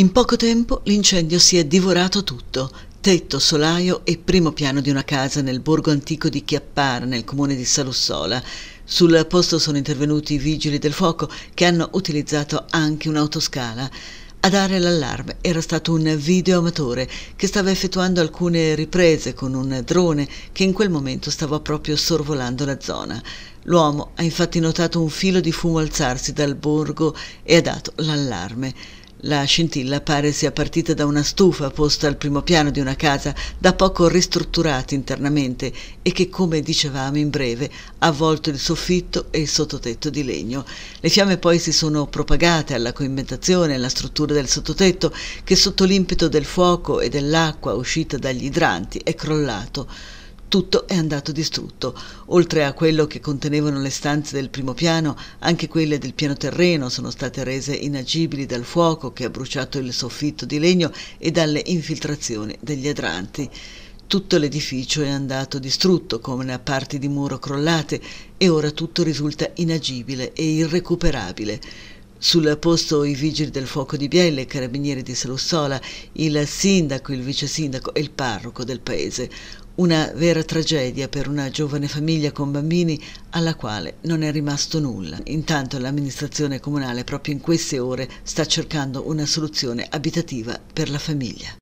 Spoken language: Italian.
In poco tempo l'incendio si è divorato tutto, tetto, solaio e primo piano di una casa nel borgo antico di Chiappar, nel comune di Salussola. Sul posto sono intervenuti i vigili del fuoco che hanno utilizzato anche un'autoscala. A dare l'allarme era stato un videoamatore che stava effettuando alcune riprese con un drone che in quel momento stava proprio sorvolando la zona. L'uomo ha infatti notato un filo di fumo alzarsi dal borgo e ha dato l'allarme. La scintilla pare sia partita da una stufa posta al primo piano di una casa da poco ristrutturata internamente e che, come dicevamo in breve, ha avvolto il soffitto e il sottotetto di legno. Le fiamme poi si sono propagate alla coimentazione, alla struttura del sottotetto, che sotto l'impeto del fuoco e dell'acqua uscita dagli idranti è crollato tutto è andato distrutto. Oltre a quello che contenevano le stanze del primo piano, anche quelle del piano terreno sono state rese inagibili dal fuoco che ha bruciato il soffitto di legno e dalle infiltrazioni degli adranti. Tutto l'edificio è andato distrutto, come a parti di muro crollate, e ora tutto risulta inagibile e irrecuperabile. Sul posto i vigili del fuoco di Biella, i carabinieri di Salussola, il sindaco, il vice sindaco e il parroco del paese. Una vera tragedia per una giovane famiglia con bambini alla quale non è rimasto nulla. Intanto l'amministrazione comunale proprio in queste ore sta cercando una soluzione abitativa per la famiglia.